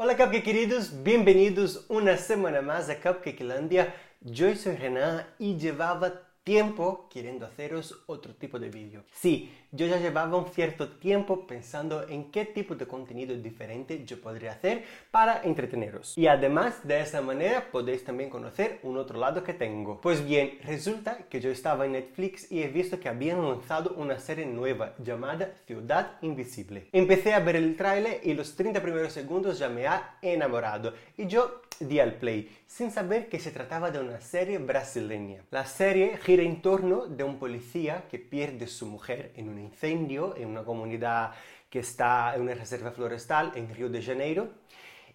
Olá Cupcake queridos, bem-vindos uma semana mais a Cupcake Landia. Eu sou Renan e levava tiempo queriendo haceros otro tipo de vídeo. Sí, yo ya llevaba un cierto tiempo pensando en qué tipo de contenido diferente yo podría hacer para entreteneros. Y además de esa manera podéis también conocer un otro lado que tengo. Pues bien, resulta que yo estaba en Netflix y he visto que habían lanzado una serie nueva llamada Ciudad Invisible. Empecé a ver el tráiler y los 30 primeros segundos ya me ha enamorado y yo di al play sin saber que se trataba de una serie brasileña. La serie gira en torno de un policía que pierde su mujer en un incendio en una comunidad que está en una reserva forestal en Río de Janeiro.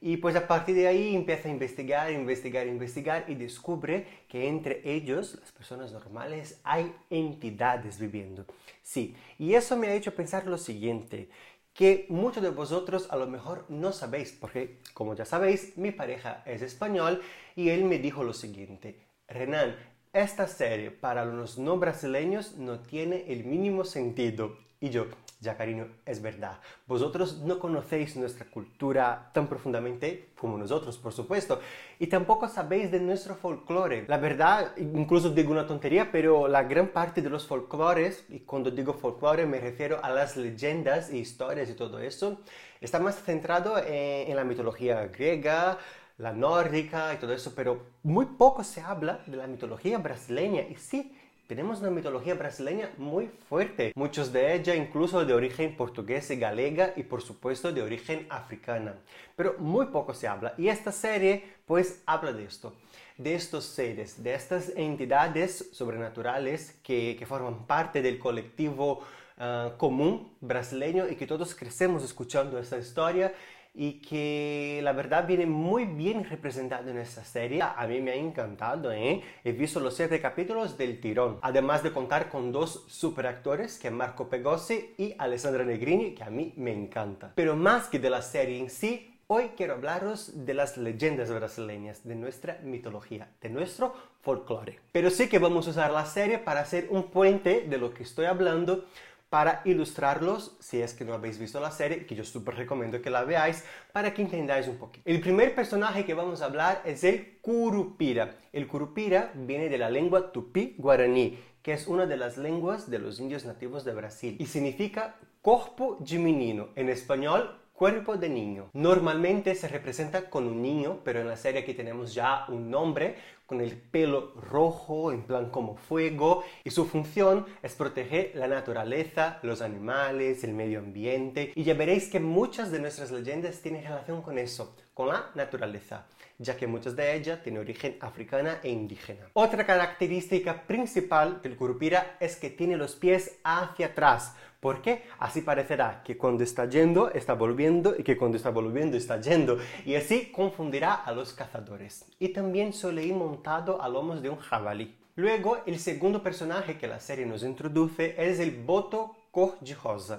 Y pues a partir de ahí empieza a investigar, investigar, investigar y descubre que entre ellos, las personas normales, hay entidades viviendo. Sí, y eso me ha hecho pensar lo siguiente, que muchos de vosotros a lo mejor no sabéis, porque como ya sabéis, mi pareja es español y él me dijo lo siguiente, Renan, esta serie para los no brasileños no tiene el mínimo sentido. Y yo, ya cariño, es verdad. Vosotros no conocéis nuestra cultura tan profundamente como nosotros, por supuesto, y tampoco sabéis de nuestro folclore. La verdad, incluso digo una tontería, pero la gran parte de los folclores, y cuando digo folclore me refiero a las leyendas y e historias y todo eso, está más centrado eh, en la mitología griega, la nórdica y todo eso, pero muy poco se habla de la mitología brasileña. Y sí, tenemos una mitología brasileña muy fuerte, muchos de ella incluso de origen portugués y galega y por supuesto de origen africana, pero muy poco se habla y esta serie pues habla de esto, de estos seres, de estas entidades sobrenaturales que, forman parte del colectivo ah, común brasileño y que todos crecemos escuchando esta historia y que la verdad viene muy bien representado en esta serie. A mí me ha encantado, ¿eh? He visto los siete capítulos del tirón, además de contar con dos superactores que Marco Pegosi y Alessandra Negrini, que a mí me encanta. Pero más que de la serie en sí, Hoy quiero hablaros de las leyendas brasileñas, de nuestra mitología, de nuestro folclore. Pero sí que vamos a usar la serie para hacer un puente de lo que estoy hablando para ilustrarlos, si es que no habéis visto la serie, que yo súper recomiendo que la veáis, para que entendáis un poquito. El primer personaje que vamos a hablar es el Curupira. El Curupira viene de la lengua tupí-guaraní, que es una de las lenguas de los indios nativos de Brasil, y significa cuerpo de menino, en español cuerpo de niño. Normalmente se representa con un niño, pero en la serie aquí tenemos ya un nombre con el pelo rojo, en plan como fuego, y su función es proteger la naturaleza, los animales, el medio ambiente, y ya veréis que muchas de nuestras leyendas tienen relación con eso, con la naturaleza ya que muchas de ellas tienen origen africana e indígena. Otra característica principal del curupira es que tiene los pies hacia atrás, porque así parecerá que cuando está yendo está volviendo y que cuando está volviendo está yendo, y así confundirá a los cazadores. Y también suele leímos montado a lomos de un jabalí. Luego, el segundo personaje que la serie nos introduce es el boto cor-de-rosa.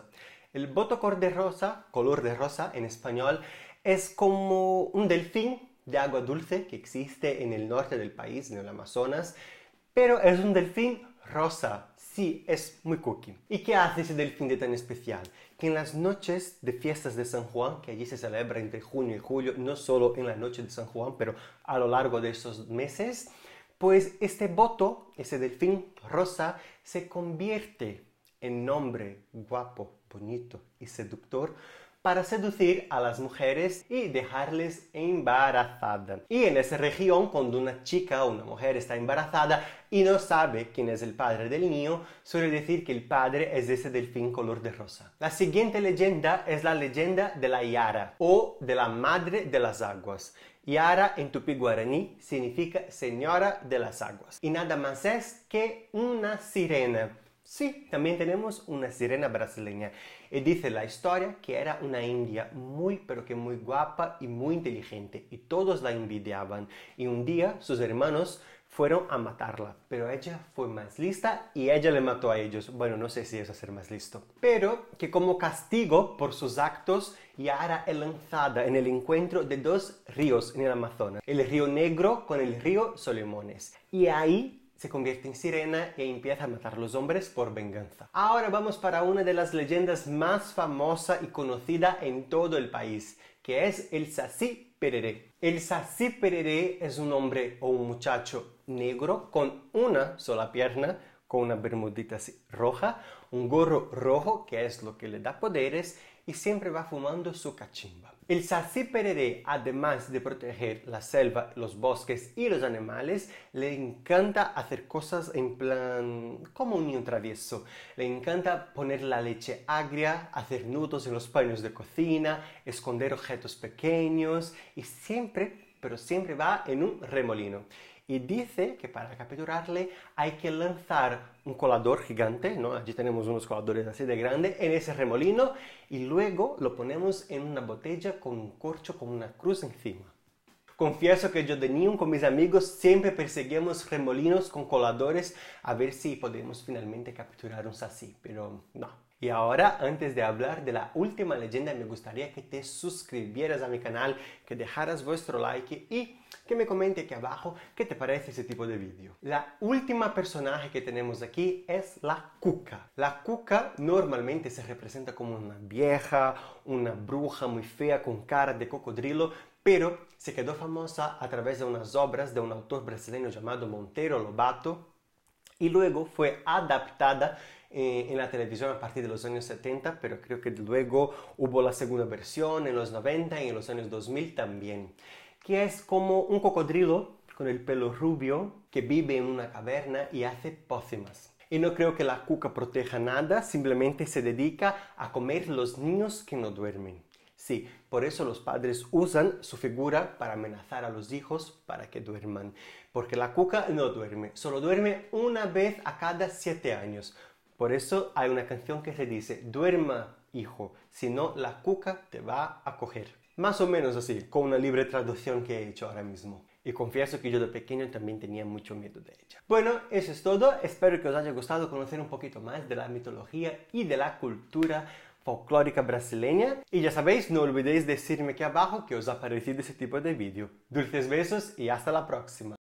El boto cor-de-rosa, color de rosa en español, es como un delfín de agua dulce que existe en el norte del país, en el Amazonas, pero es un delfín rosa, sí es muy cookie. ¿Y qué hace ese delfín de tan especial? Que en las noches de fiestas de San Juan, que allí se celebra entre junio y julio, no solo en la noche de San Juan, pero a lo largo de esos meses, pues este boto, ese delfín rosa, se convierte en nombre guapo, bonito y seductor para seducir a las mujeres y dejarles embarazadas. Y en esa región, cuando una chica o una mujer está embarazada y no sabe quién es el padre del niño, suele decir que el padre es ese delfín color de rosa. La siguiente leyenda es la leyenda de la Yara o de la Madre de las Aguas. Yara en tupi guaraní significa Señora de las Aguas y nada más es que una sirena Sí, también tenemos una sirena brasileña. Y eh, dice la historia que era una india muy pero que muy guapa y muy inteligente y todos la envidiaban. Y un día sus hermanos fueron a matarla, pero ella fue más lista y ella le mató a ellos. Bueno, no sé si es ser más listo. Pero que como castigo por sus actos, Yara es lanzada en el encuentro de dos ríos en el Amazonas, el río Negro con el río Solemones. Y ahí se convierte en sirena y empieza a matar a los hombres por venganza. Ahora vamos para una de las leyendas más famosa y conocida en todo el país, que es el Sasi Perere. El Sasi Perere es un hombre o un muchacho negro con una sola pierna, con una bermudita roja, un gorro rojo, que es lo que le da poderes, y siempre va fumando su cachimba. El de además de proteger la selva, los bosques y los animales, le encanta hacer cosas en plan como un niño travieso. Le encanta poner la leche agria, hacer nudos en los paños de cocina, esconder objetos pequeños y siempre, pero siempre va en un remolino y dice que para capturarle hay que lanzar un colador gigante, ¿no? Allí tenemos unos coladores así de grande en ese remolino y luego lo ponemos en una botella con un corcho con una cruz encima. Confieso que yo de niño con mis amigos siempre perseguíamos remolinos con coladores a ver si podemos finalmente capturar un sasí, pero no, y ahora, antes de hablar de la última leyenda, me gustaría que te suscribieras a mi canal, que dejaras vuestro like y que me comente aquí abajo qué te parece ese tipo de vídeo. La última personaje que tenemos aquí es la cuca. La cuca normalmente se representa como una vieja, una bruja muy fea con cara de cocodrilo, pero se quedó famosa a través de unas obras de un autor brasileño llamado Montero Lobato y luego fue adaptada eh, en la televisión a partir de los años 70, pero creo que luego hubo la segunda versión en los 90 y en los años 2000 también, que es como un cocodrilo con el pelo rubio que vive en una caverna y hace pócimas. Y no creo que la cuca proteja nada, simplemente se dedica a comer los niños que no duermen. Sí, por eso los padres usan su figura para amenazar a los hijos para que duerman. Porque la cuca no duerme, solo duerme una vez a cada siete años. Por eso hay una canción que se dice, duerma hijo, si no la cuca te va a coger. Más o menos así, con una libre traducción que he hecho ahora mismo. Y confieso que yo de pequeño también tenía mucho miedo de ella. Bueno, eso es todo. Espero que os haya gustado conocer un poquito más de la mitología y de la cultura folclórica brasileira. E já sabéis, olvideis olvidéis decirme aqui abaixo que os ha esse tipo de vídeo. Dulces besos e hasta la próxima.